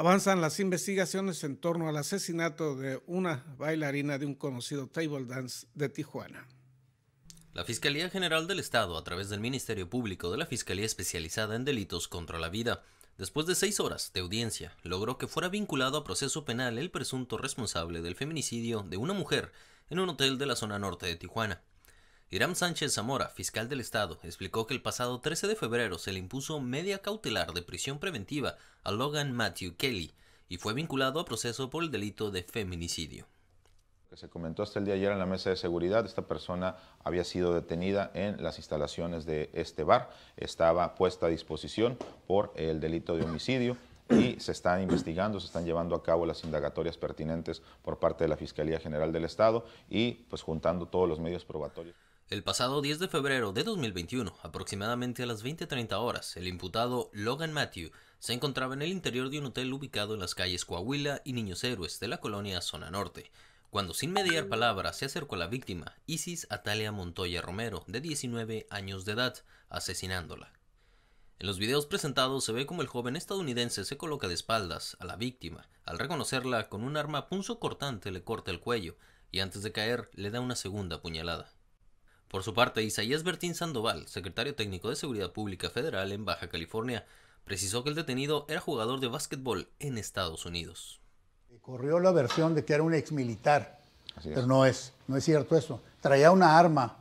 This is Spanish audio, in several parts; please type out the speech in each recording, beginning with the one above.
Avanzan las investigaciones en torno al asesinato de una bailarina de un conocido table dance de Tijuana. La Fiscalía General del Estado, a través del Ministerio Público de la Fiscalía Especializada en Delitos contra la Vida, después de seis horas de audiencia, logró que fuera vinculado a proceso penal el presunto responsable del feminicidio de una mujer en un hotel de la zona norte de Tijuana. Irán Sánchez Zamora, fiscal del Estado, explicó que el pasado 13 de febrero se le impuso media cautelar de prisión preventiva a Logan Matthew Kelly y fue vinculado a proceso por el delito de feminicidio. Que se comentó hasta el día de ayer en la mesa de seguridad, esta persona había sido detenida en las instalaciones de este bar, estaba puesta a disposición por el delito de homicidio y se están investigando, se están llevando a cabo las indagatorias pertinentes por parte de la Fiscalía General del Estado y pues juntando todos los medios probatorios. El pasado 10 de febrero de 2021, aproximadamente a las 20.30 horas, el imputado Logan Matthew se encontraba en el interior de un hotel ubicado en las calles Coahuila y Niños Héroes de la colonia Zona Norte, cuando sin mediar palabra se acercó a la víctima, Isis Atalia Montoya Romero, de 19 años de edad, asesinándola. En los videos presentados se ve como el joven estadounidense se coloca de espaldas a la víctima, al reconocerla con un arma cortante le corta el cuello y antes de caer le da una segunda puñalada. Por su parte, Isaías Bertín Sandoval, secretario técnico de Seguridad Pública Federal en Baja California, precisó que el detenido era jugador de básquetbol en Estados Unidos. Corrió la versión de que era un exmilitar, pero no es, no es cierto eso. Traía una arma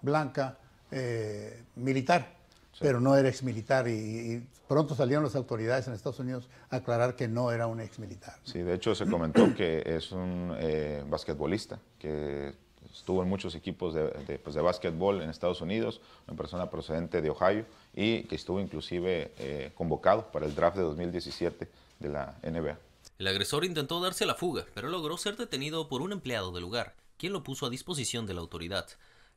blanca eh, militar, pero no era exmilitar y, y, pronto salieron las autoridades en Estados Unidos a aclarar que no era un exmilitar. Sí, de hecho se comentó que es un eh, basquetbolista que estuvo en muchos equipos de, pues de básquetbol en Estados Unidos, una persona procedente de Ohio y que estuvo inclusive eh, convocado para el draft de 2017 de la NBA. El agresor intentó darse la fuga, pero logró ser detenido por un empleado del lugar, quien lo puso a disposición de la autoridad.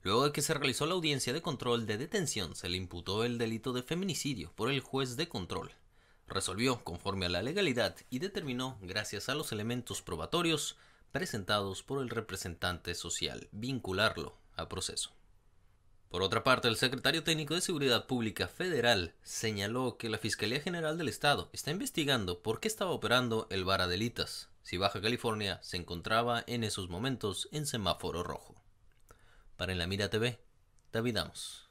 Luego de que se realizó la audiencia de control de detención, se le imputó el delito de feminicidio por el juez de control. Resolvió conforme a la legalidad y determinó, gracias a los elementos probatorios, presentados por el representante social, vincularlo a proceso. Por otra parte, el secretario técnico de Seguridad Pública Federal señaló que la Fiscalía General del Estado está investigando por qué estaba operando el Varadelitas, si Baja California se encontraba en esos momentos en semáforo rojo. Para En la Mira TV, David Amos.